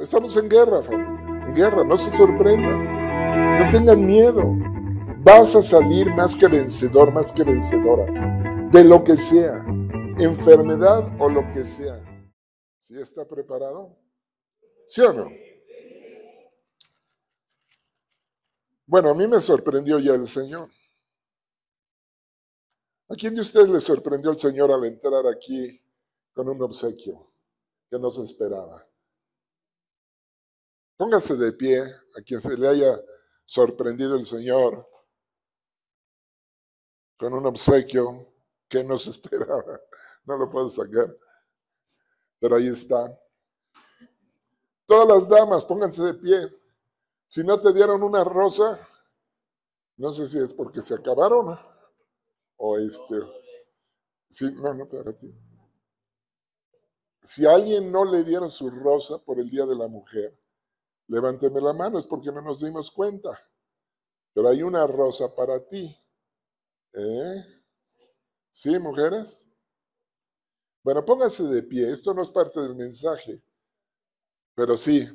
Estamos en guerra, familia. En guerra, no se sorprendan. No tengan miedo. Vas a salir más que vencedor, más que vencedora. De lo que sea. Enfermedad o lo que sea. ¿Si está preparado? ¿Sí o no? Bueno, a mí me sorprendió ya el Señor. ¿A quién de ustedes le sorprendió el Señor al entrar aquí con un obsequio que no se esperaba? Pónganse de pie a quien se le haya sorprendido el Señor con un obsequio que no se esperaba. No lo puedo sacar, pero ahí está. Todas las damas, pónganse de pie. Si no te dieron una rosa, no sé si es porque se acabaron o este. Sí, no, no, para Si alguien no le dieron su rosa por el Día de la Mujer, levánteme la mano, es porque no nos dimos cuenta. Pero hay una rosa para ti. ¿Eh? ¿Sí, mujeres? Bueno, póngase de pie, esto no es parte del mensaje, pero sí.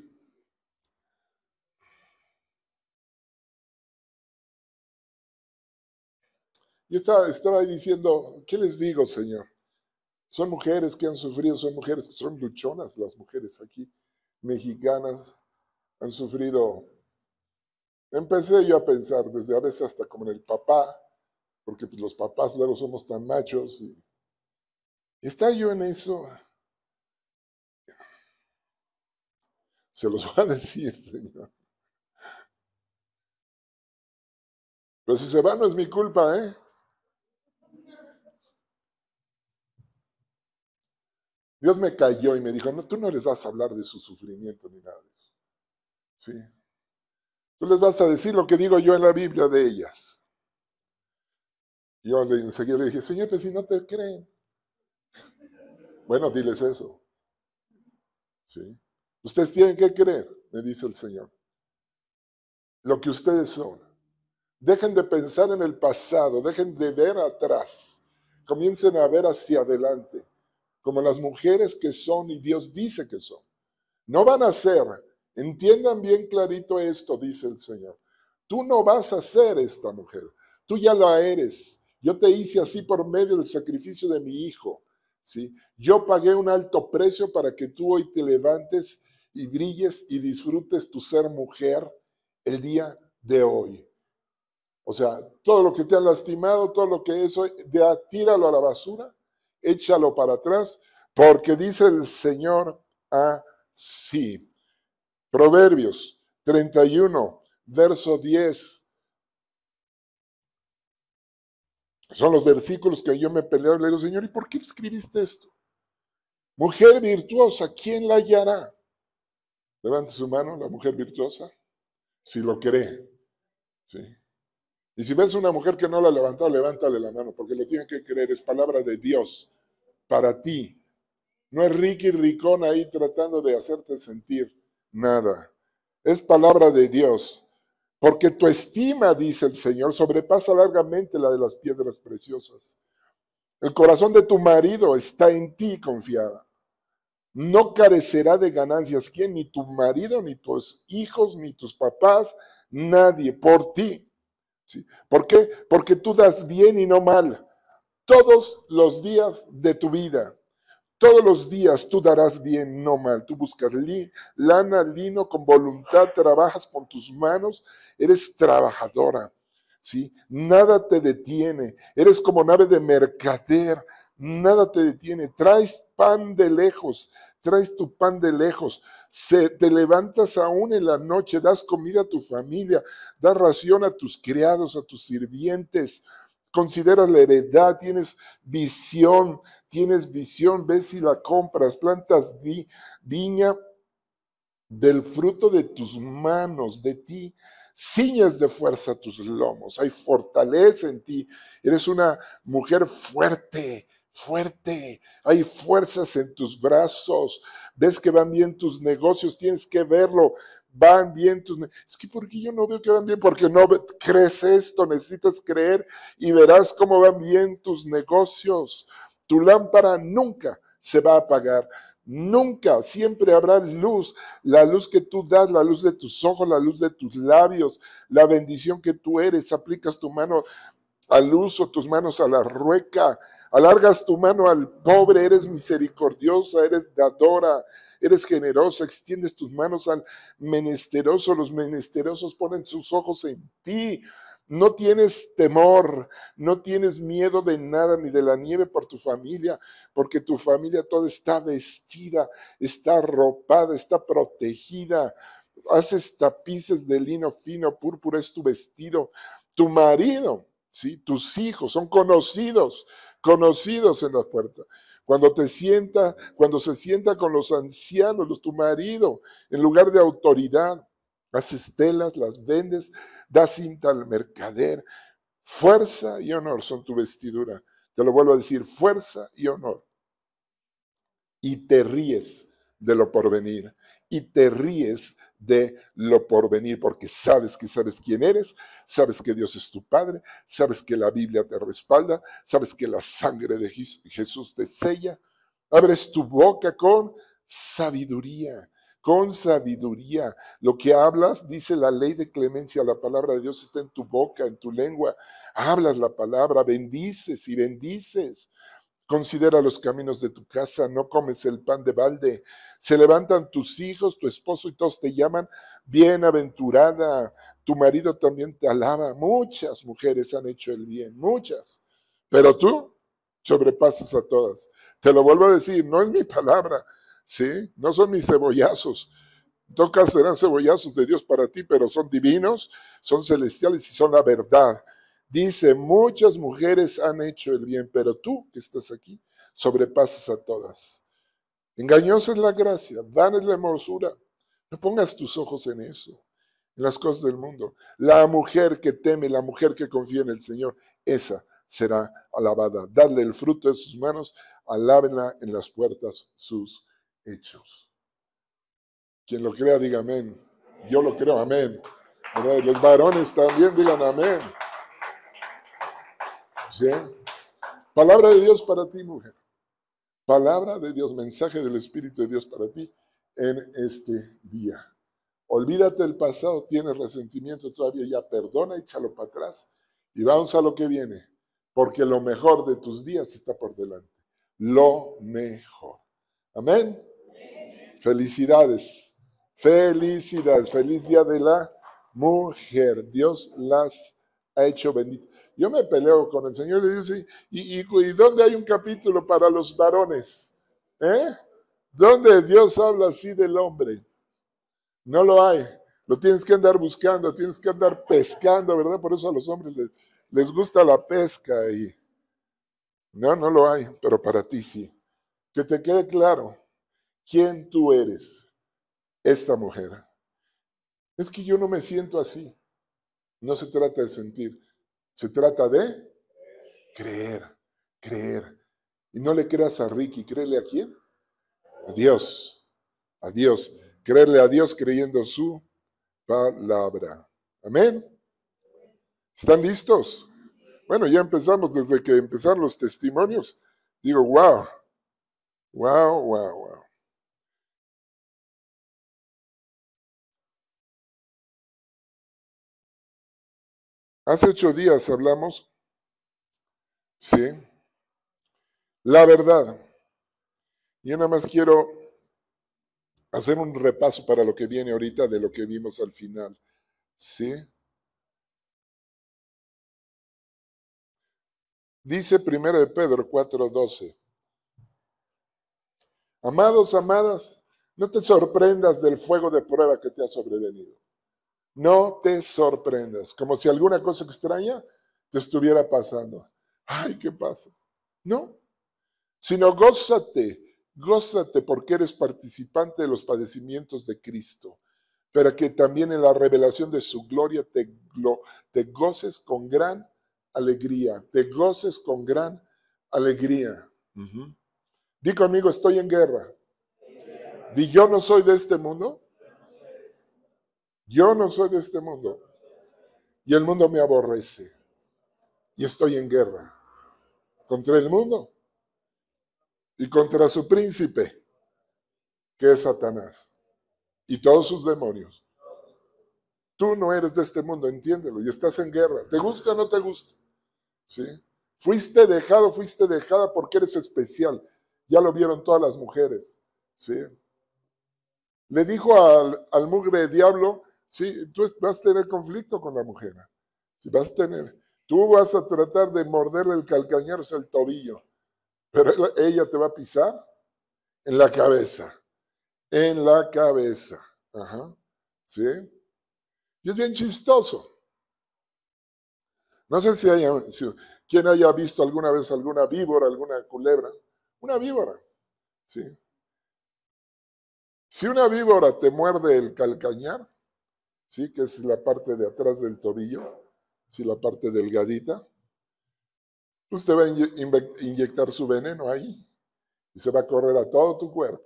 Yo estaba, estaba diciendo, ¿qué les digo, Señor? Son mujeres que han sufrido, son mujeres que son luchonas, las mujeres aquí, mexicanas, han sufrido. Empecé yo a pensar desde a veces hasta como en el papá, porque pues, los papás luego somos tan machos. ¿Está yo en eso? Se los va a decir, Señor. Pero si se va no es mi culpa, ¿eh? Dios me cayó y me dijo, no, tú no les vas a hablar de su sufrimiento ni nada de eso. Sí. Tú les vas a decir lo que digo yo en la Biblia de ellas. Yo enseguida le dije, Señor, pero si no te creen. Bueno, diles eso. ¿Sí? Ustedes tienen que creer, me dice el Señor. Lo que ustedes son. Dejen de pensar en el pasado, dejen de ver atrás. Comiencen a ver hacia adelante, como las mujeres que son y Dios dice que son. No van a ser Entiendan bien clarito esto, dice el Señor. Tú no vas a ser esta mujer, tú ya la eres. Yo te hice así por medio del sacrificio de mi hijo. ¿sí? Yo pagué un alto precio para que tú hoy te levantes y brilles y disfrutes tu ser mujer el día de hoy. O sea, todo lo que te han lastimado, todo lo que hoy, ya tíralo a la basura, échalo para atrás, porque dice el Señor así. Proverbios 31, verso 10. Son los versículos que yo me peleo y le digo, Señor, ¿y por qué escribiste esto? Mujer virtuosa, ¿quién la hallará? Levante su mano, la mujer virtuosa, si lo cree. ¿sí? Y si ves una mujer que no la ha levantado, levántale la mano, porque lo tiene que creer, es palabra de Dios para ti. No es Ricky Ricón ahí tratando de hacerte sentir nada. Es palabra de Dios. Porque tu estima, dice el Señor, sobrepasa largamente la de las piedras preciosas. El corazón de tu marido está en ti confiada. No carecerá de ganancias ¿quién? ni tu marido, ni tus hijos, ni tus papás, nadie por ti. ¿Por qué? Porque tú das bien y no mal todos los días de tu vida. Todos los días tú darás bien, no mal. Tú buscas lana, lino, con voluntad trabajas con tus manos. Eres trabajadora, ¿sí? Nada te detiene. Eres como nave de mercader. Nada te detiene. Traes pan de lejos. Traes tu pan de lejos. te levantas aún en la noche, das comida a tu familia, das ración a tus criados, a tus sirvientes consideras la heredad, tienes visión, tienes visión, ves si la compras, plantas viña del fruto de tus manos, de ti, ciñas de fuerza tus lomos, hay fortaleza en ti, eres una mujer fuerte, fuerte, hay fuerzas en tus brazos, ves que van bien tus negocios, tienes que verlo, van bien tus... Es que porque yo no veo que van bien, porque no crees esto, necesitas creer y verás cómo van bien tus negocios. Tu lámpara nunca se va a apagar. Nunca, siempre habrá luz, la luz que tú das, la luz de tus ojos, la luz de tus labios, la bendición que tú eres, aplicas tu mano al uso, tus manos a la rueca, alargas tu mano al pobre, eres misericordiosa, eres dadora, eres generosa, extiendes tus manos al menesteroso, los menesterosos ponen sus ojos en ti. No tienes temor, no tienes miedo de nada ni de la nieve por tu familia, porque tu familia toda está vestida, está arropada, está protegida. Haces tapices de lino fino, púrpura es tu vestido. Tu marido, ¿sí? tus hijos son conocidos, conocidos en las puertas cuando te sienta, cuando se sienta con los ancianos, los, tu marido, en lugar de autoridad, haces telas, las vendes, das cinta al mercader. Fuerza y honor son tu vestidura. Te lo vuelvo a decir, fuerza y honor. Y te ríes de lo porvenir. Y te ríes de lo porvenir, porque sabes que sabes quién eres, sabes que Dios es tu Padre, sabes que la Biblia te respalda, sabes que la sangre de Jesús te sella. Abres tu boca con sabiduría, con sabiduría. Lo que hablas, dice la ley de clemencia, la palabra de Dios está en tu boca, en tu lengua. Hablas la palabra, bendices y bendices. Considera los caminos de tu casa, no comes el pan de balde. Se levantan tus hijos, tu esposo y todos te llaman bienaventurada. Tu marido también te alaba. Muchas mujeres han hecho el bien, muchas. Pero tú sobrepasas a todas. Te lo vuelvo a decir, no es mi palabra, ¿sí? No son mis cebollazos. Tocas serán cebollazos de Dios para ti, pero son divinos, son celestiales y son la verdad. Dice, muchas mujeres han hecho el bien, pero tú que estás aquí sobrepasas a todas. Engañosa es la gracia, danes es la hermosura. No pongas tus ojos en eso, en las cosas del mundo. La mujer que teme, la mujer que confía en el Señor, esa será alabada. Dadle el fruto de sus manos, alábenla en las puertas sus hechos. Quien lo crea, diga amén. Yo lo creo, amén. Los varones también digan amén. Palabra de Dios para ti, mujer. Palabra de Dios, mensaje del Espíritu de Dios para ti en este día. Olvídate del pasado, tienes resentimiento todavía, ya perdona, échalo para atrás y vamos a lo que viene, porque lo mejor de tus días está por delante. Lo mejor. Amén. Felicidades, felicidades, feliz día de la mujer. Dios las ha hecho benditas. Yo me peleo con el Señor y le digo, ¿y, y, dónde hay un capítulo para los varones? ¿Eh? ¿Dónde Dios habla así del hombre? No lo hay. Lo tienes que andar buscando, tienes que andar pescando, ¿verdad? Por eso a los hombres les, gusta la pesca y... No, no lo hay, pero para ti sí. Que te quede claro quién tú eres, esta mujer. Es que yo no me siento así. No se trata de sentir. Se trata de creer, creer. Y no le creas a Ricky, créele a quién? A Dios, a Dios. Creerle a Dios creyendo su palabra. Amén. ¿Están listos? Bueno, ya empezamos desde que empezaron los testimonios. Digo, wow, wow, wow, wow. Hace ocho días hablamos, ¿sí? La verdad. Yo nada más quiero hacer un repaso para lo que viene ahorita de lo que vimos al final, ¿sí? Dice primero de Pedro 4:12. Amados, amadas, no te sorprendas del fuego de prueba que te ha sobrevenido no te sorprendas, como si alguna cosa extraña te estuviera pasando. Ay, ¿qué pasa? No, sino gózate, gózate porque eres participante de los padecimientos de Cristo, para que también en la revelación de su gloria te, goces con gran alegría, te goces con gran alegría. Dí conmigo, estoy en guerra. Dí, yo no soy de este mundo yo no soy de este mundo. Y el mundo me aborrece. Y estoy en guerra contra el mundo y contra su príncipe, que es Satanás, y todos sus demonios. Tú no eres de este mundo, entiéndelo, y estás en guerra. ¿Te gusta o no te gusta? ¿Sí? Fuiste dejado, fuiste dejada porque eres especial. Ya lo vieron todas las mujeres. ¿sí? Le dijo al, al mugre diablo, Sí, tú vas a tener conflicto con la mujer. Si vas a tener, tú vas a tratar de morderle el calcañar, o el tobillo, pero ella te va a pisar en la cabeza, en la cabeza. Ajá. ¿Sí? Y es bien chistoso. No sé si, hay quien haya visto alguna vez alguna víbora, alguna culebra. Una víbora. ¿Sí? Si una víbora te muerde el calcañar, ¿sí? que es la parte de atrás del tobillo, ¿sí? la parte delgadita. Usted pues va a inyectar su veneno ahí y se va a correr a todo tu cuerpo.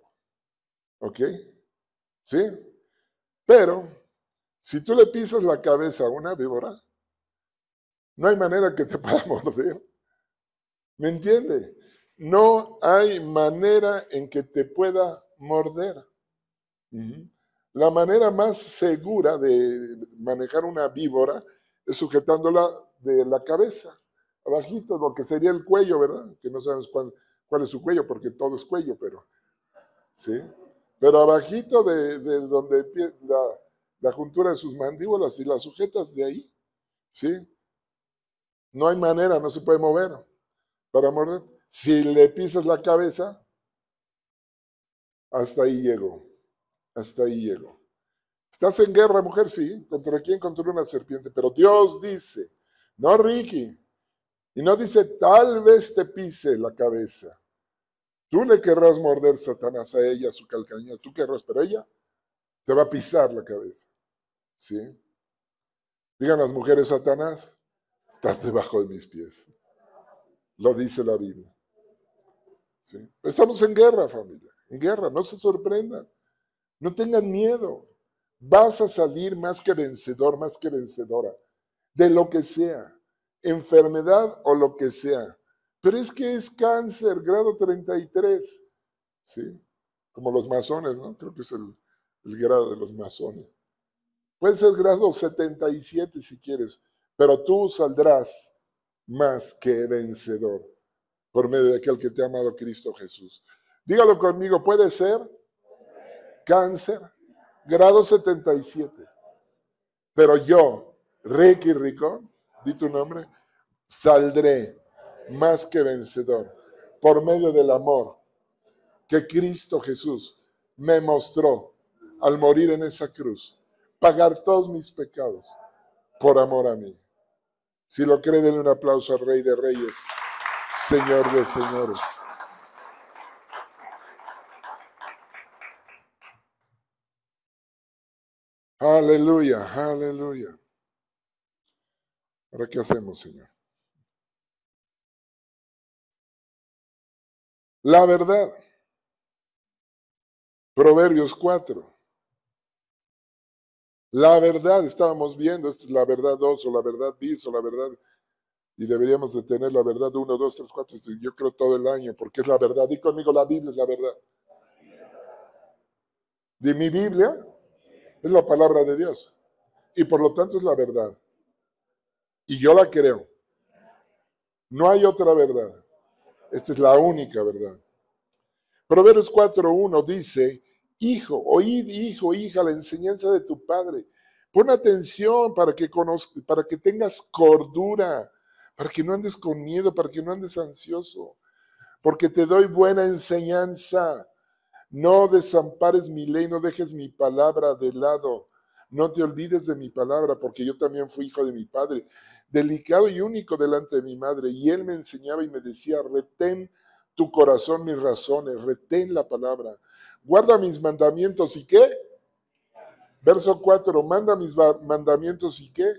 ¿Ok? ¿Sí? Pero si tú le pisas la cabeza a una víbora, no hay manera que te pueda morder. ¿Me entiende? No hay manera en que te pueda morder. La manera más segura de manejar una víbora es sujetándola de la cabeza, abajito, lo que sería el cuello, ¿verdad? Que no sabemos cuál, es su cuello, porque todo es cuello, pero, ¿sí? Pero abajito de, donde la, la juntura de sus mandíbulas y la sujetas de ahí, ¿sí? No hay manera, no se puede mover para morder. Si le pisas la cabeza, hasta ahí llegó. Hasta ahí llego. ¿Estás en guerra, mujer? Sí. ¿Contra quién? Contra una serpiente. Pero Dios dice, no Ricky. Y no dice, tal vez te pise la cabeza. Tú le querrás morder Satanás a ella, su calcaña. Tú querrás, pero ella te va a pisar la cabeza. ¿Sí? Digan las mujeres, Satanás, estás debajo de mis pies. Lo dice la Biblia. ¿Sí? Estamos en guerra, familia. En guerra, no se sorprendan. No tengan miedo. Vas a salir más que vencedor, más que vencedora, de lo que sea, enfermedad o lo que sea. Pero es que es cáncer, grado 33, ¿sí? Como los masones, ¿no? Creo que es el, grado de los masones. Puede ser grado 77 si quieres, pero tú saldrás más que vencedor por medio de aquel que te ha amado Cristo Jesús. Dígalo conmigo, puede ser cáncer, grado 77. Pero yo, y Rico, di tu nombre, saldré más que vencedor por medio del amor que Cristo Jesús me mostró al morir en esa cruz, pagar todos mis pecados por amor a mí. Si lo creen, denle un aplauso al Rey de Reyes, Señor de Señores. Aleluya, aleluya. Ahora, ¿qué hacemos, Señor? La verdad. Proverbios 4. La verdad, estábamos viendo, esta es la verdad 2 o la verdad bis o la verdad, y deberíamos de tener la verdad uno dos tres cuatro. yo creo todo el año, porque es la verdad. Di conmigo, la Biblia es la verdad. De mi Biblia es la palabra de Dios. Y por lo tanto es la verdad. Y yo la creo. No hay otra verdad. Esta es la única verdad. Proverbios 4.1 dice, Hijo, oíd, hijo, hija, la enseñanza de tu padre. Pon atención para que, para que tengas cordura, para que no andes con miedo, para que no andes ansioso, porque te doy buena enseñanza no desampares mi ley, no dejes mi palabra de lado. No te olvides de mi palabra, porque yo también fui hijo de mi padre, delicado y único delante de mi madre. Y él me enseñaba y me decía, retén tu corazón mis razones, retén la palabra. Guarda mis mandamientos y qué. Verso 4, manda mis mandamientos y qué.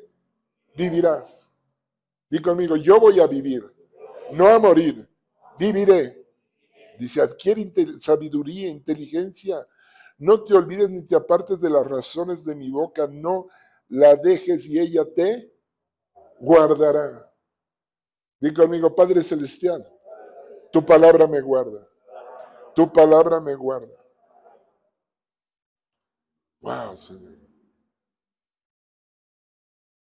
Vivirás. Di conmigo, yo voy a vivir, no a morir. Viviré Dice, adquiere sabiduría, inteligencia. No te olvides ni te apartes de las razones de mi boca. No la dejes y ella te guardará. Digo conmigo, Padre Celestial, tu palabra me guarda. Tu palabra me guarda. Wow, Señor.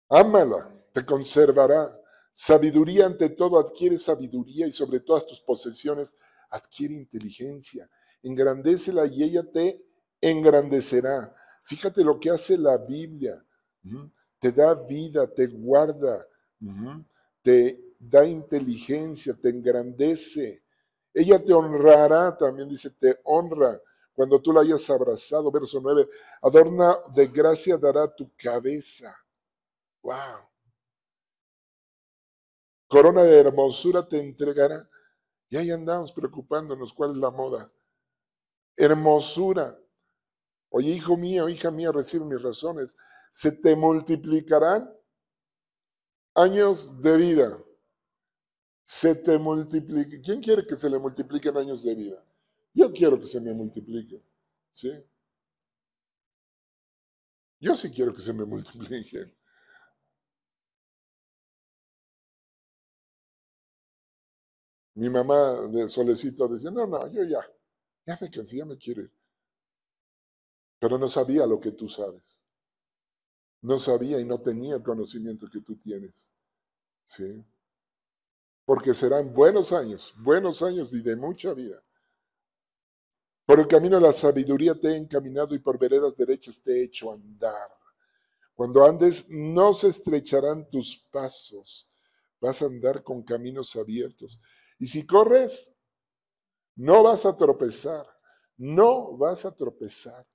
Ámala, te conservará. Sabiduría ante todo adquiere sabiduría y sobre todas tus posesiones adquiere inteligencia, engrandécela y ella te engrandecerá. Fíjate lo que hace la Biblia. Te da vida, te guarda, te da inteligencia, te engrandece. Ella te honrará, también dice, te honra cuando tú la hayas abrazado. Verso 9, adorna de gracia dará tu cabeza. ¡Wow! Corona de hermosura te entregará. Y ahí andamos preocupándonos cuál es la moda. Hermosura. Oye, hijo mío, hija mía, recibe mis razones. Se te multiplicarán años de vida. Se te multiplique. ¿Quién quiere que se le multipliquen años de vida? Yo quiero que se me multiplique. ¿Sí? Yo sí quiero que se me multipliquen. Mi mamá de Solecito decía, no, no, yo ya, ya me cansé, ya me quiero Pero no sabía lo que tú sabes. No sabía y no tenía el conocimiento que tú tienes. ¿Sí? Porque serán buenos años, buenos años y de mucha vida. Por el camino de la sabiduría te he encaminado y por veredas derechas te he hecho andar. Cuando andes, no se estrecharán tus pasos. Vas a andar con caminos abiertos. Y si corres, no vas a tropezar, no vas a tropezar.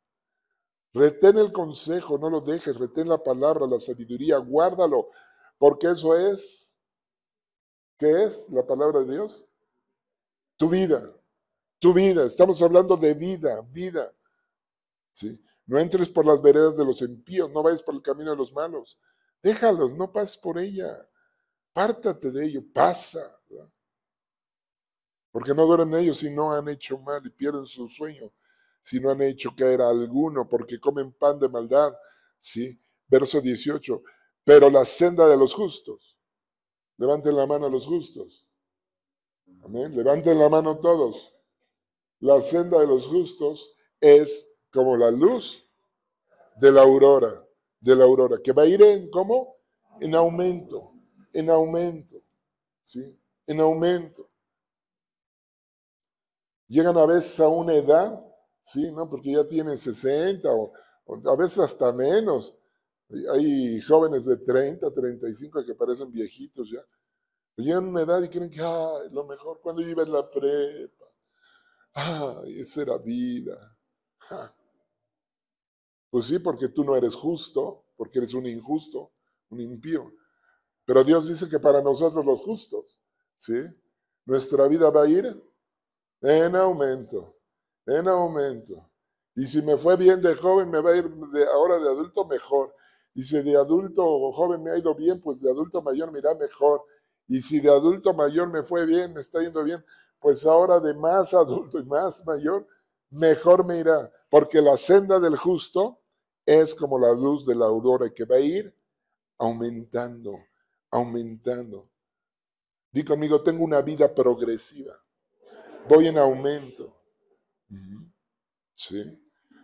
Retén el consejo, no lo dejes, retén la palabra, la sabiduría, guárdalo, porque eso es, ¿qué es la palabra de Dios? Tu vida, tu vida, estamos hablando de vida, vida. No entres por las veredas de los impíos, no vayas por el camino de los malos, déjalos, no pases por ella, pártate de ello, pasa porque no duermen ellos si no han hecho mal y pierden su sueño, si no han hecho caer a alguno, porque comen pan de maldad. ¿Sí? Verso 18. Pero la senda de los justos. Levanten la mano a los justos. Amén. Levanten la mano todos. La senda de los justos es como la luz de la aurora, de la aurora, que va a ir en cómo? En aumento, en aumento, ¿sí? En aumento. Llegan a veces a una edad, ¿sí? ¿No? Porque ya tienen 60 o, a veces hasta menos. Hay jóvenes de 30, 35 que parecen viejitos ya. Llegan a una edad y creen que, lo mejor cuando iba en la prepa. Ah, esa era vida. Pues sí, porque tú no eres justo, porque eres un injusto, un impío. Pero Dios dice que para nosotros los justos, ¿sí? Nuestra vida va a ir en aumento, en aumento. Y si me fue bien de joven, me va a ir ahora de adulto mejor. Y si de adulto o joven me ha ido bien, pues de adulto mayor me irá mejor. Y si de adulto mayor me fue bien, me está yendo bien, pues ahora de más adulto y más mayor, mejor me irá. Porque la senda del justo es como la luz de la aurora que va a ir aumentando, aumentando. Digo conmigo, tengo una vida progresiva voy en aumento. ¿Sí?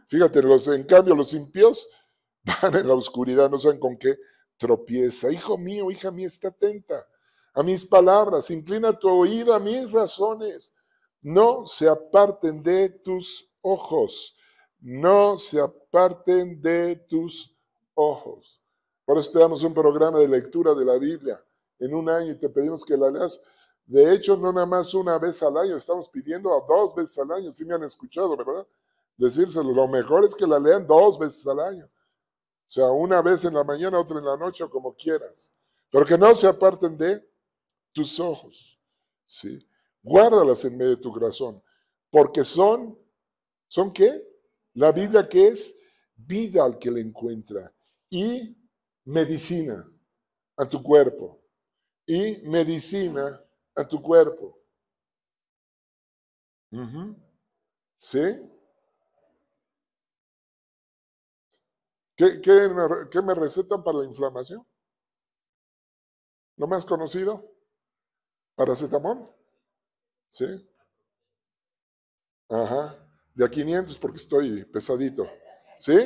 Fíjate, los, en cambio los impíos van en la oscuridad, no saben con qué tropieza. Hijo mío, hija mía, está atenta a mis palabras, inclina tu oído a mis razones. No se aparten de tus ojos, no se aparten de tus ojos. Por eso te damos un programa de lectura de la Biblia en un año y te pedimos que la leas de hecho, no nada más una vez al año, estamos pidiendo a dos veces al año, si me han escuchado, ¿verdad? Decírselo, lo mejor es que la lean dos veces al año. O sea, una vez en la mañana, otra en la noche, o como quieras. Pero que no se aparten de tus ojos, ¿sí? Guárdalas en medio de tu corazón, porque son, ¿son qué? La Biblia que es vida al que le encuentra y medicina a tu cuerpo y medicina a tu cuerpo. ¿Sí? ¿Qué, me, ¿Qué, me, recetan para la inflamación? Lo más conocido, paracetamol. ¿Sí? Ajá. De a 500 porque estoy pesadito. ¿Sí?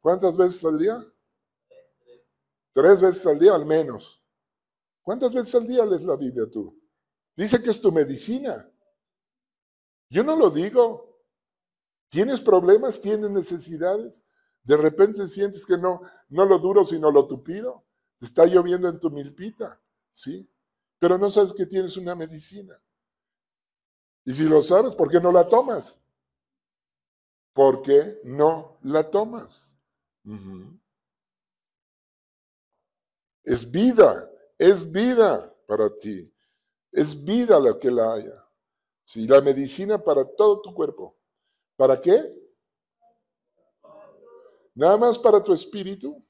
¿Cuántas veces al día? Tres veces al día al menos. ¿Cuántas veces al día lees la Biblia tú? Dice que es tu medicina. Yo no lo digo. ¿Tienes problemas? ¿Tienes necesidades? De repente sientes que no, no lo duro, sino lo tupido. Te está lloviendo en tu milpita, ¿sí? Pero no sabes que tienes una medicina. Y si lo sabes, ¿por qué no la tomas? ¿Por qué no la tomas? Es vida, es vida para ti. Es vida la que la haya. Si la medicina para todo tu cuerpo. ¿Para qué? ¿Nada más para tu espíritu?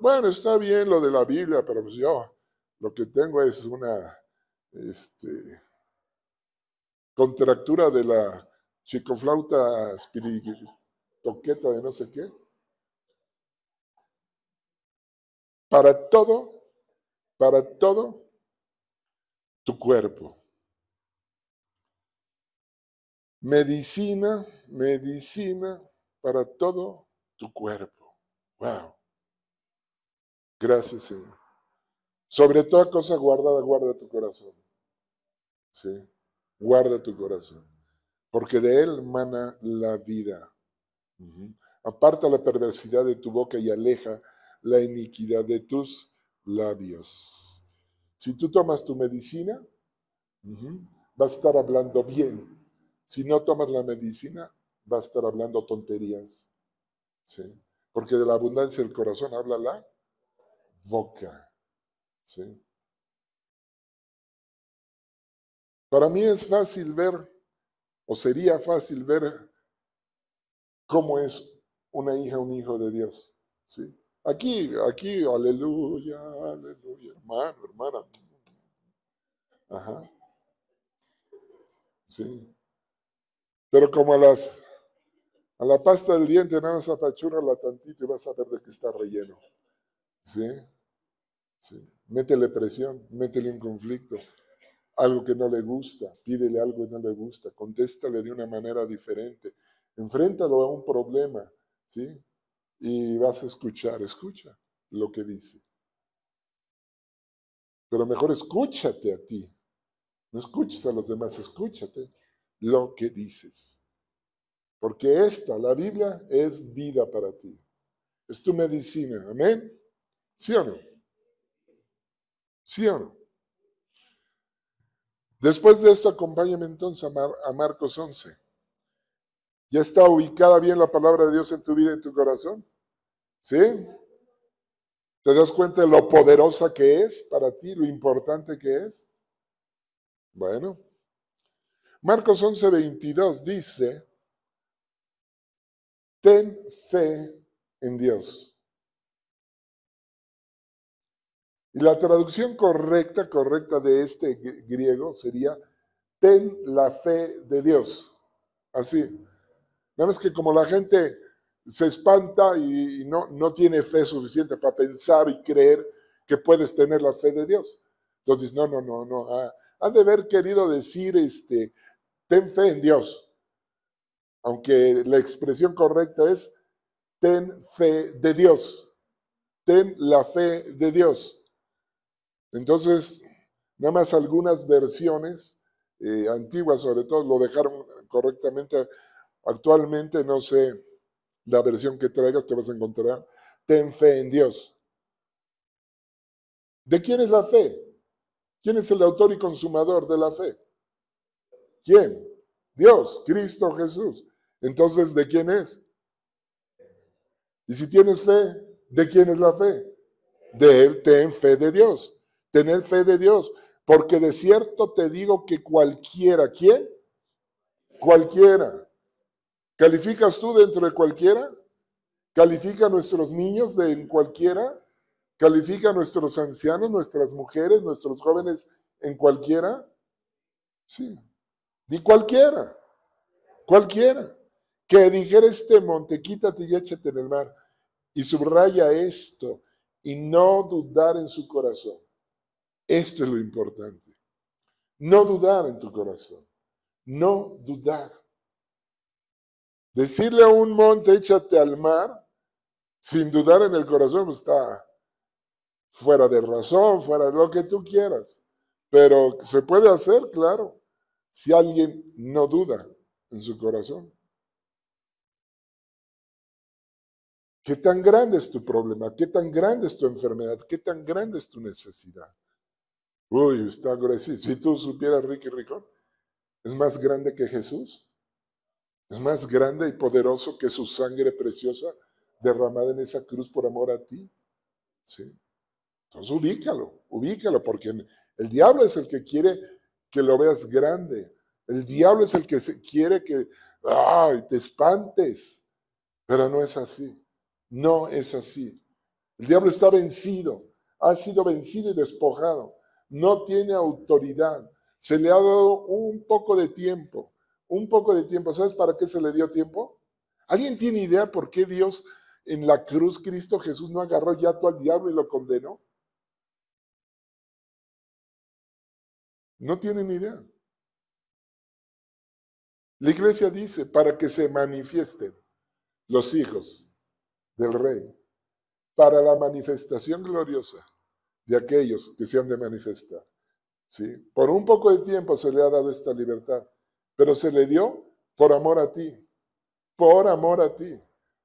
Bueno, está bien lo de la Biblia, pero pues yo lo que tengo es una este, contractura de la chicoflauta toqueta de no sé qué. Para todo para todo tu cuerpo. Medicina, medicina para todo tu cuerpo. Wow. Gracias, Señor. Sobre toda cosa guardada, guarda tu corazón. Sí. Guarda tu corazón. Porque de él mana la vida. Aparta la perversidad de tu boca y aleja la iniquidad de tus dios Si tú tomas tu medicina, va vas a estar hablando bien. Si no tomas la medicina, va a estar hablando tonterías. ¿sí? Porque de la abundancia del corazón habla la boca. ¿sí? Para mí es fácil ver, o sería fácil ver, cómo es una hija, un hijo de Dios. ¿sí? Aquí, aquí, aleluya, aleluya, hermano, hermana. Ajá. Sí. Pero como a las a la pasta del diente nada más apachúrala tantito y vas a ver de qué está relleno. ¿Sí? ¿Sí? Métele presión, métele un conflicto, algo que no le gusta, pídele algo que no le gusta, contéstale de una manera diferente, enfréntalo a un problema, ¿sí? y vas a escuchar, escucha lo que dice. Pero mejor escúchate a ti. No escuches a los demás, escúchate lo que dices. Porque esta, la Biblia, es vida para ti. Es tu medicina. Amén. ¿Sí o no? ¿Sí o no? Después de esto, acompáñame entonces a, a Marcos 11. ¿Ya está ubicada bien la palabra de Dios en tu vida y en tu corazón? ¿Sí? ¿Te das cuenta de lo poderosa que es para ti, lo importante que es? Bueno, Marcos 11.22 dice, ten fe en Dios. Y la traducción correcta, correcta de este griego sería, ten la fe de Dios. Así, Nada más que como la gente se espanta y, no, no tiene fe suficiente para pensar y creer que puedes tener la fe de Dios. Entonces, no, no, no, no. Ah, han de haber querido decir, este, ten fe en Dios. Aunque la expresión correcta es, ten fe de Dios. Ten la fe de Dios. Entonces, nada más algunas versiones eh, antiguas, sobre todo, lo dejaron correctamente Actualmente, no sé la versión que traigas, te vas a encontrar. Ten fe en Dios. ¿De quién es la fe? ¿Quién es el autor y consumador de la fe? ¿Quién? Dios, Cristo Jesús. Entonces, ¿de quién es? Y si tienes fe, ¿de quién es la fe? De Él, ten fe de Dios. Tener fe de Dios. Porque de cierto te digo que cualquiera, ¿quién? Cualquiera ¿Calificas tú dentro de cualquiera? ¿Califica a nuestros niños de cualquiera? ¿Califica a nuestros ancianos, nuestras mujeres, nuestros jóvenes en cualquiera? Sí. Di cualquiera. Cualquiera. Que dijera este monte, quítate y échate en el mar. Y subraya esto y no dudar en su corazón. Esto es lo importante. No dudar en tu corazón. No dudar. Decirle a un monte, échate al mar, sin dudar en el corazón, pues, está fuera de razón, fuera de lo que tú quieras. Pero se puede hacer, claro, si alguien no duda en su corazón. ¿Qué tan grande es tu problema? ¿Qué tan grande es tu enfermedad? ¿Qué tan grande es tu necesidad? Uy, está agresivo. Si tú supieras, Ricky Rico, es más grande que Jesús. Es más grande y poderoso que su sangre preciosa derramada en esa cruz por amor a ti. Entonces ubícalo, ubícalo, porque el diablo es el que quiere que lo veas grande. El diablo es el que quiere que te espantes. Pero no es así. No es así. El diablo está vencido. Ha sido vencido y despojado. No tiene autoridad. Se le ha dado un poco de tiempo un poco de tiempo. ¿Sabes para qué se le dio tiempo? ¿Alguien tiene idea por qué Dios en la cruz, Cristo Jesús, no agarró yato al diablo y lo condenó? No tienen idea. La iglesia dice, para que se manifiesten los hijos del rey, para la manifestación gloriosa de aquellos que se han de manifestar. ¿Sí? Por un poco de tiempo se le ha dado esta libertad pero se le dio por amor a ti, por amor a ti,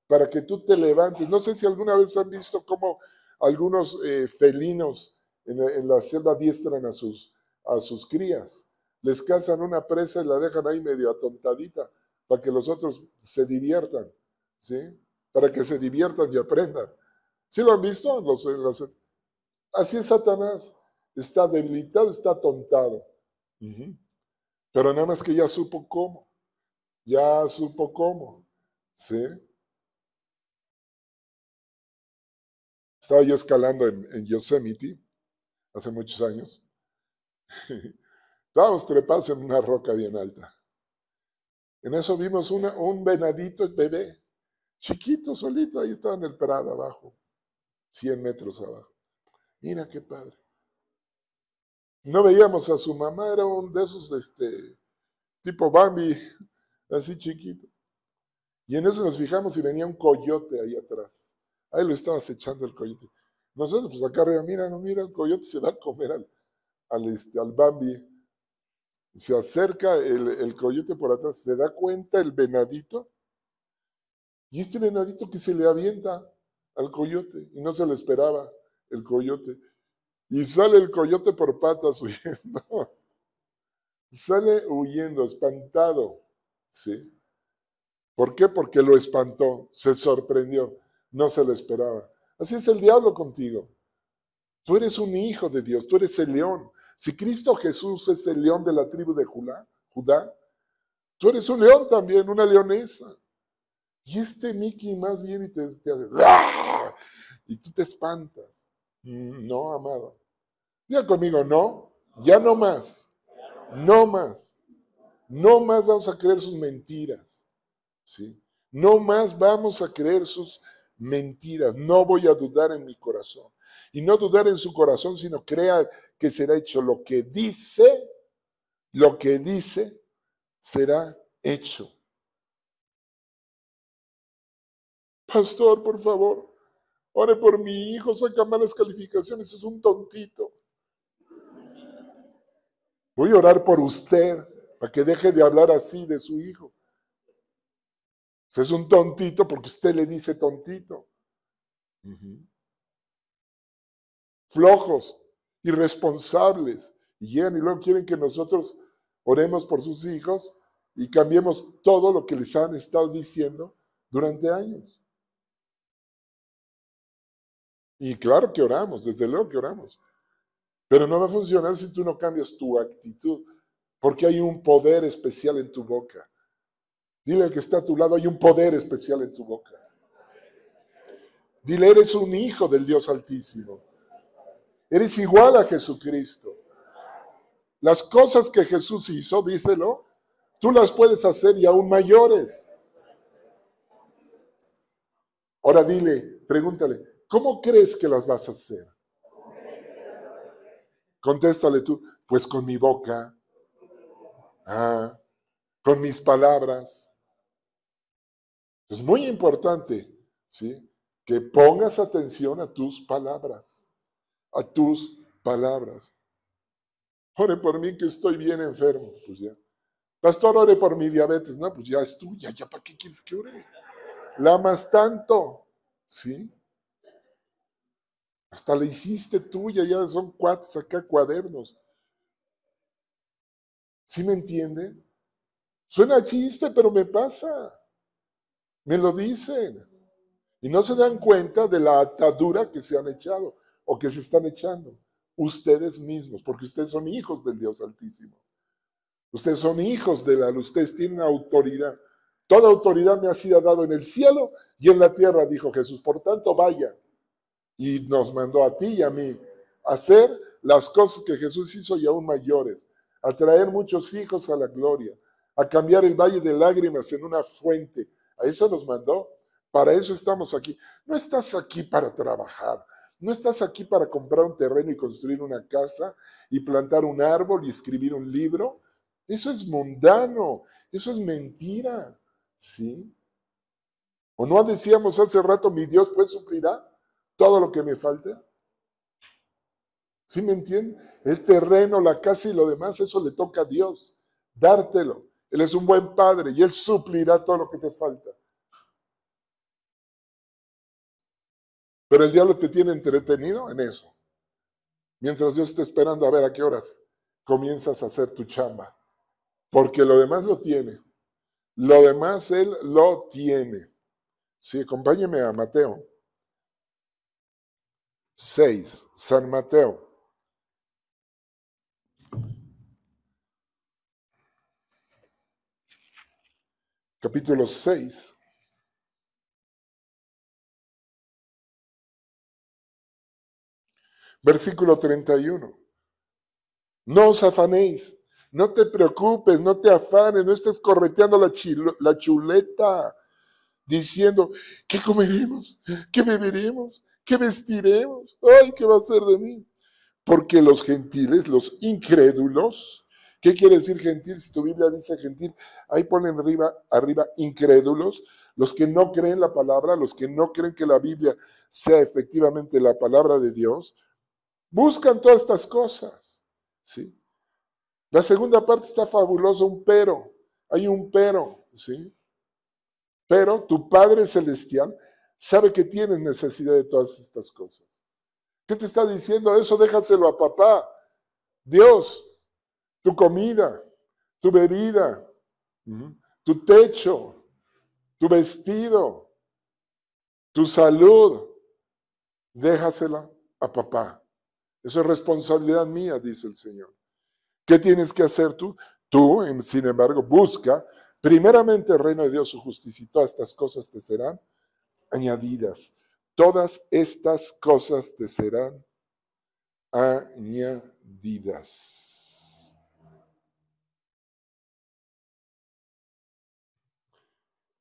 para que tú te levantes. No sé si alguna vez han visto cómo algunos eh, felinos en, la selva diestran a sus, a sus crías, les cazan una presa y la dejan ahí medio atontadita para que los otros se diviertan, ¿sí? Para que se diviertan y aprendan. ¿Sí lo han visto? Los, así es Satanás. Está debilitado, está atontado. Pero nada más que ya supo cómo. Ya supo cómo. ¿Sí? Estaba yo escalando en, Yosemite hace muchos años. Estábamos trepados en una roca bien alta. En eso vimos un venadito bebé, chiquito, solito, ahí estaba en el prado abajo, 100 metros abajo. Mira qué padre no veíamos a su mamá, era un de esos este, tipo Bambi, así chiquito. Y en eso nos fijamos y venía un coyote ahí atrás. Ahí lo estaba acechando el coyote. Nosotros, pues acá arriba, mira, no, mira, el coyote se va a comer al, al, este, al Bambi. Se acerca el, el coyote por atrás, se da cuenta el venadito. Y este venadito que se le avienta al coyote, y no se lo esperaba el coyote. Y sale el coyote por patas huyendo. sale huyendo, espantado. ¿Sí? ¿Por qué? Porque lo espantó, se sorprendió, no se lo esperaba. Así es el diablo contigo. Tú eres un hijo de Dios, tú eres el león. Si Cristo Jesús es el león de la tribu de Judá, Judá tú eres un león también, una leonesa. Y este Mickey más bien y te, hace, ¡ah! y tú te espantas. Mm, no, amado. Ya conmigo, no, ya no más, no más, no más vamos a creer sus mentiras, ¿sí? No más vamos a creer sus mentiras, no voy a dudar en mi corazón. Y no dudar en su corazón, sino crea que será hecho lo que dice, lo que dice será hecho. Pastor, por favor, ore por mi hijo, saca malas calificaciones, es un tontito. Voy a orar por usted para que deje de hablar así de su hijo. es un tontito porque usted le dice tontito. Flojos, irresponsables. Y y luego quieren que nosotros oremos por sus hijos y cambiemos todo lo que les han estado diciendo durante años. Y claro que oramos, desde luego que oramos. Pero no va a funcionar si tú no cambias tu actitud, porque hay un poder especial en tu boca. Dile al que está a tu lado, hay un poder especial en tu boca. Dile, eres un hijo del Dios Altísimo. Eres igual a Jesucristo. Las cosas que Jesús hizo, díselo, tú las puedes hacer y aún mayores. Ahora dile, pregúntale, ¿cómo crees que las vas a hacer? Contéstale tú, pues con mi boca, ah, con mis palabras. Es muy importante, ¿sí? Que pongas atención a tus palabras, a tus palabras. Ore por mí que estoy bien enfermo, pues ya. Pastor, ore por mi diabetes, no, pues ya es tuya, ya para qué quieres que ore. La amas tanto, ¿sí? Hasta la hiciste tuya, ya son cuatro, acá cuadernos. ¿Sí me entienden? Suena chiste, pero me pasa. Me lo dicen. Y no se dan cuenta de la atadura que se han echado o que se están echando ustedes mismos, porque ustedes son hijos del Dios Altísimo. Ustedes son hijos de la luz, ustedes tienen autoridad. Toda autoridad me ha sido dado en el cielo y en la tierra, dijo Jesús. Por tanto, vayan y nos mandó a ti y a mí a hacer las cosas que Jesús hizo y aún mayores, a traer muchos hijos a la gloria, a cambiar el valle de lágrimas en una fuente. A eso nos mandó. Para eso estamos aquí. No estás aquí para trabajar. No estás aquí para comprar un terreno y construir una casa y plantar un árbol y escribir un libro. Eso es mundano. Eso es mentira. ¿Sí? ¿O no decíamos hace rato, mi Dios pues sufrirá todo lo que me falta. ¿Sí me entiende? El terreno, la casa y lo demás, eso le toca a Dios. Dártelo. Él es un buen padre y Él suplirá todo lo que te falta. Pero el diablo te tiene entretenido en eso. Mientras Dios está esperando a ver a qué horas comienzas a hacer tu chamba. Porque lo demás lo tiene. Lo demás Él lo tiene. Sí, acompáñeme a Mateo. 6. San Mateo. Capítulo 6. Versículo 31. No os afanéis, no te preocupes, no te afanes, no estés correteando la, chuleta diciendo, ¿qué comeremos? ¿Qué beberemos? ¿Qué vestiremos? ¡Ay, qué va a ser de mí! Porque los gentiles, los incrédulos, ¿qué quiere decir gentil? Si tu Biblia dice gentil, ahí ponen arriba, arriba incrédulos, los que no creen la palabra, los que no creen que la Biblia sea efectivamente la palabra de Dios, buscan todas estas cosas. ¿sí? La segunda parte está fabulosa, un pero, hay un pero, ¿sí? Pero tu Padre Celestial sabe que tienes necesidad de todas estas cosas. ¿Qué te está diciendo? Eso déjaselo a papá. Dios, tu comida, tu bebida, tu techo, tu vestido, tu salud, déjasela a papá. Eso es responsabilidad mía, dice el Señor. ¿Qué tienes que hacer tú? Tú, sin embargo, busca primeramente el reino de Dios, su justicia y todas estas cosas te serán añadidas. Todas estas cosas te serán añadidas.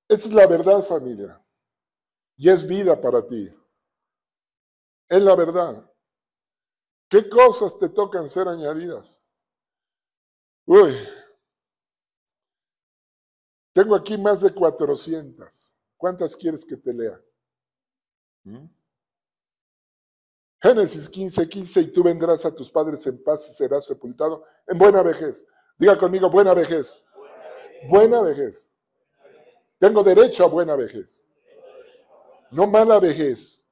Esa es la verdad, familia. Y es vida para ti. Es la verdad. ¿Qué cosas te tocan ser añadidas? Uy. Tengo aquí más de 400. ¿Cuántas quieres que te lea? ¿Mm? Génesis 15, 15, y tú vendrás a tus padres en paz y serás sepultado en buena vejez. Diga conmigo, buena vejez. Buena vejez. Tengo derecho a buena vejez. No mala vejez.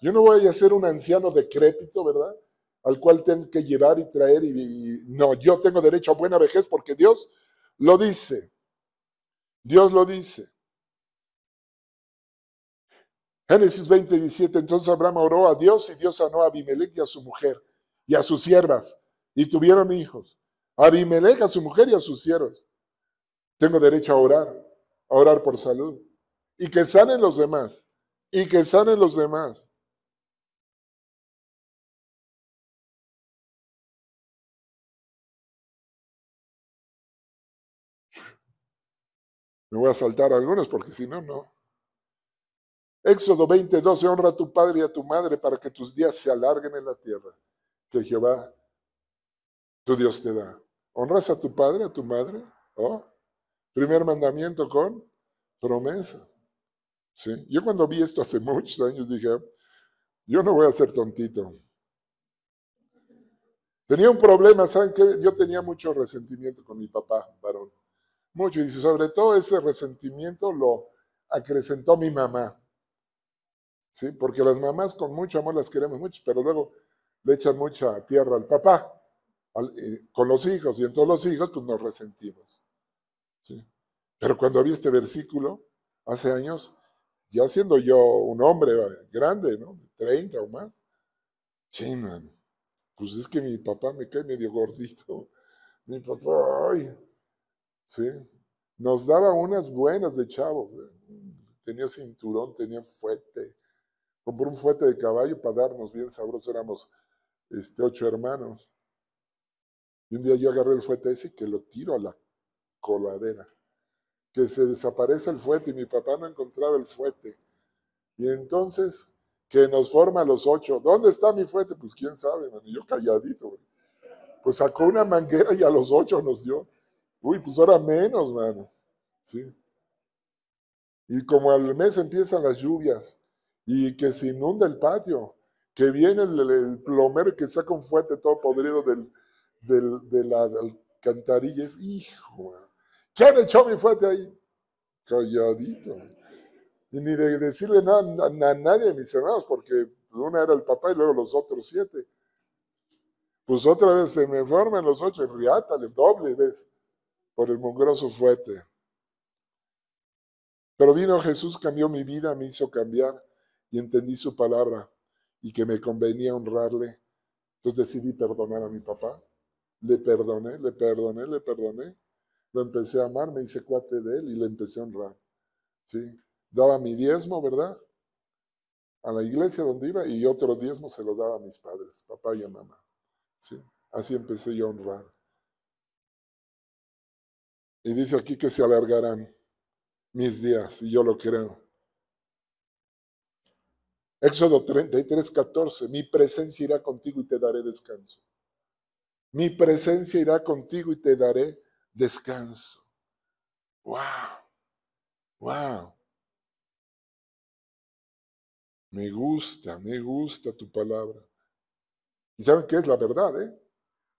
Yo no voy a ser un anciano decrépito, ¿verdad? Al cual tengo que llevar y traer. y, no, yo tengo derecho a buena vejez porque Dios lo dice. Dios lo dice. Génesis 20, 17. Entonces Abraham oró a Dios y Dios sanó a Abimelech y a su mujer y a sus siervas y tuvieron hijos. Abimelech a su mujer y a sus siervos. Tengo derecho a orar, a orar por salud. Y que sanen los demás. Y que sanen los demás. Me voy a saltar algunos porque si no, no. Éxodo 20, honra a tu padre y a tu madre para que tus días se alarguen en la tierra que Jehová, tu Dios, te da. ¿Honras a tu padre, a tu madre? Oh, primer mandamiento con promesa. Yo cuando vi esto hace muchos años dije, yo no voy a ser tontito. Tenía un problema, ¿saben qué? Yo tenía mucho resentimiento con mi papá, varón. Mucho. Y sobre todo ese resentimiento lo acrecentó mi mamá. ¿sí? Porque las mamás con mucho amor las queremos mucho, pero luego le echan mucha tierra al papá, eh, con los hijos, y entonces los hijos pues nos resentimos. ¿sí? Pero cuando vi este versículo, hace años, ya siendo yo un hombre eh, grande, ¿no? 30 o más, pues es que mi papá me cae medio gordito. Mi papá, ¿sí? Nos daba unas buenas de chavo. Eh, tenía cinturón, tenía fuerte. Compró un fuete de caballo para darnos bien sabroso, éramos este, ocho hermanos. Y un día yo agarré el fuete ese y que lo tiro a la coladera. Que se desaparece el fuete y mi papá no encontraba el fuete. Y entonces, que nos forma a los ocho. ¿Dónde está mi fuete? Pues quién sabe, yo calladito, Pues sacó una manguera y a los ocho nos dio. Uy, pues ahora menos, mano. Y como al mes empiezan las lluvias, y que se inunda el patio, que viene el, plomero plomero que saca un fuete todo podrido del, de la alcantarilla. Hijo, ¿quién echó mi fuete ahí? Calladito. Y ni de decirle nada a, nadie de mis hermanos, porque una era el papá y luego los otros siete. Pues otra vez se me forman los ocho, riátale, doble vez, por el mongroso fuete. Pero vino Jesús, cambió mi vida, me hizo cambiar y entendí su palabra y que me convenía honrarle. Entonces decidí perdonar a mi papá. Le perdoné, le perdoné, le perdoné. Lo empecé a amar, me hice cuate de él y le empecé a honrar. ¿sí? Daba mi diezmo, ¿verdad? A la iglesia donde iba y otro diezmo se lo daba a mis padres, papá y a mamá. ¿sí? Así empecé yo a honrar. Y dice aquí que se alargarán mis días, y yo lo creo. Éxodo 33, 14, mi presencia irá contigo y te daré descanso. Mi presencia irá contigo y te daré descanso. ¡Wow! ¡Wow! Me gusta, me gusta tu palabra. ¿Y saben qué es la verdad? Eh?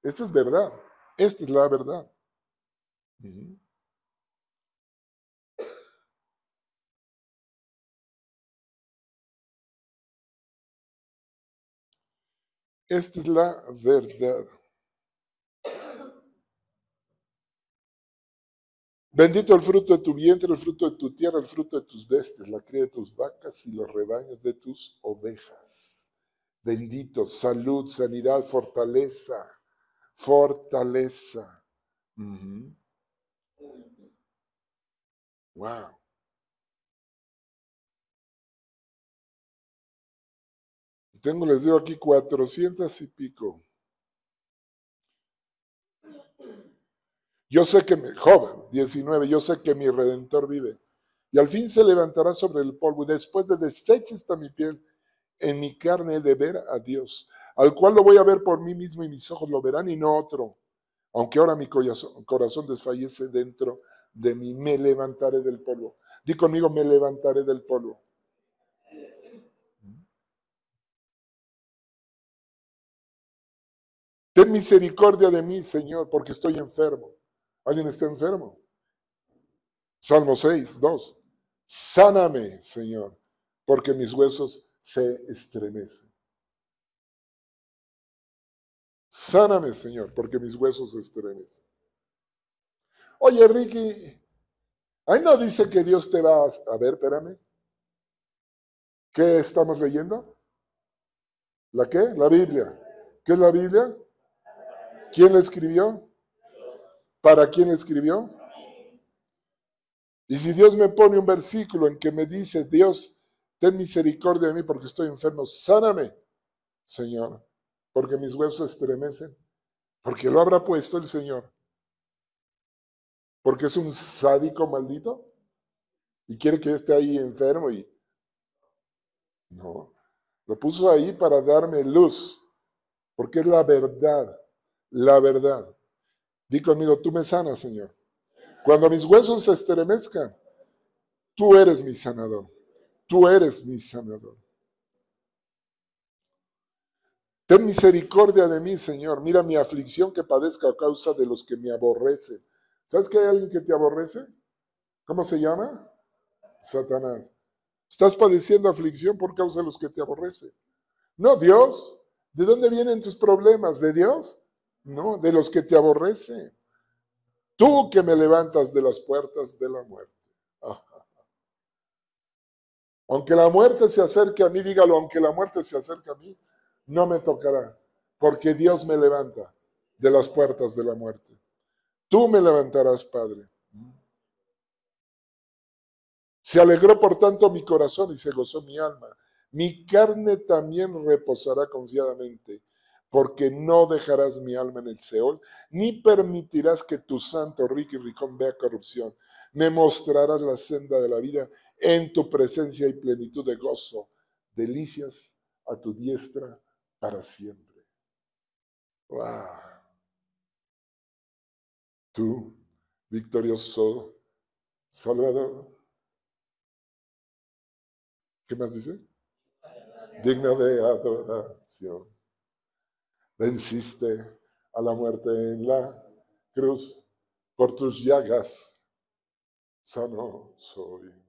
Esta es verdad. Esta es la verdad. Esta es la verdad. Bendito el fruto de tu vientre, el fruto de tu tierra, el fruto de tus bestias, la cría de tus vacas y los rebaños de tus ovejas. Bendito, salud, sanidad, fortaleza, fortaleza. Wow. tengo, les digo aquí, cuatrocientas y pico. Yo sé que, me, joven, 19, yo sé que mi redentor vive. Y al fin se levantará sobre el polvo. Y después de desecha está mi piel, en mi carne de ver a Dios, al cual lo voy a ver por mí mismo y mis ojos lo verán y no otro. Aunque ahora mi corazón desfallece dentro de mí, me levantaré del polvo. Di conmigo, me levantaré del polvo. Ten misericordia de mí, Señor, porque estoy enfermo. ¿Alguien está enfermo? Salmo 6, 2. Sáname, Señor, porque mis huesos se estremecen. Sáname, Señor, porque mis huesos se estremecen. Oye, Ricky, ahí no dice que Dios te va a... A ver, espérame. ¿Qué estamos leyendo? ¿La qué? La Biblia. ¿Qué es la Biblia? ¿Quién lo escribió? ¿Para quién lo escribió? Y si Dios me pone un versículo en que me dice, Dios, ten misericordia de mí porque estoy enfermo, sáname, Señor, porque mis huesos estremecen, porque lo habrá puesto el Señor, porque es un sádico maldito y quiere que esté ahí enfermo y... No, lo puso ahí para darme luz, porque es la verdad la verdad. Di conmigo, tú me sanas, Señor. Cuando mis huesos se estremezcan, tú eres mi sanador. Tú eres mi sanador. Ten misericordia de mí, Señor. Mira mi aflicción que padezca a causa de los que me aborrecen. ¿Sabes que hay alguien que te aborrece? ¿Cómo se llama? Satanás. Estás padeciendo aflicción por causa de los que te aborrecen. No, Dios. ¿De dónde vienen tus problemas? ¿De Dios? no, de los que te aborrecen. Tú que me levantas de las puertas de la muerte. Aunque la muerte se acerque a mí, dígalo, aunque la muerte se acerque a mí, no me tocará, porque Dios me levanta de las puertas de la muerte. Tú me levantarás, Padre. Se alegró por tanto mi corazón y se gozó mi alma. Mi carne también reposará confiadamente porque no dejarás mi alma en el Seol, ni permitirás que tu santo rico y ricón vea corrupción. Me mostrarás la senda de la vida, en tu presencia y plenitud de gozo, delicias a tu diestra para siempre. ¡Wow! Tú, victorioso Salvador. ¿Qué más dice? Digno de adoración venciste a la muerte en la cruz, por tus llagas sano soy.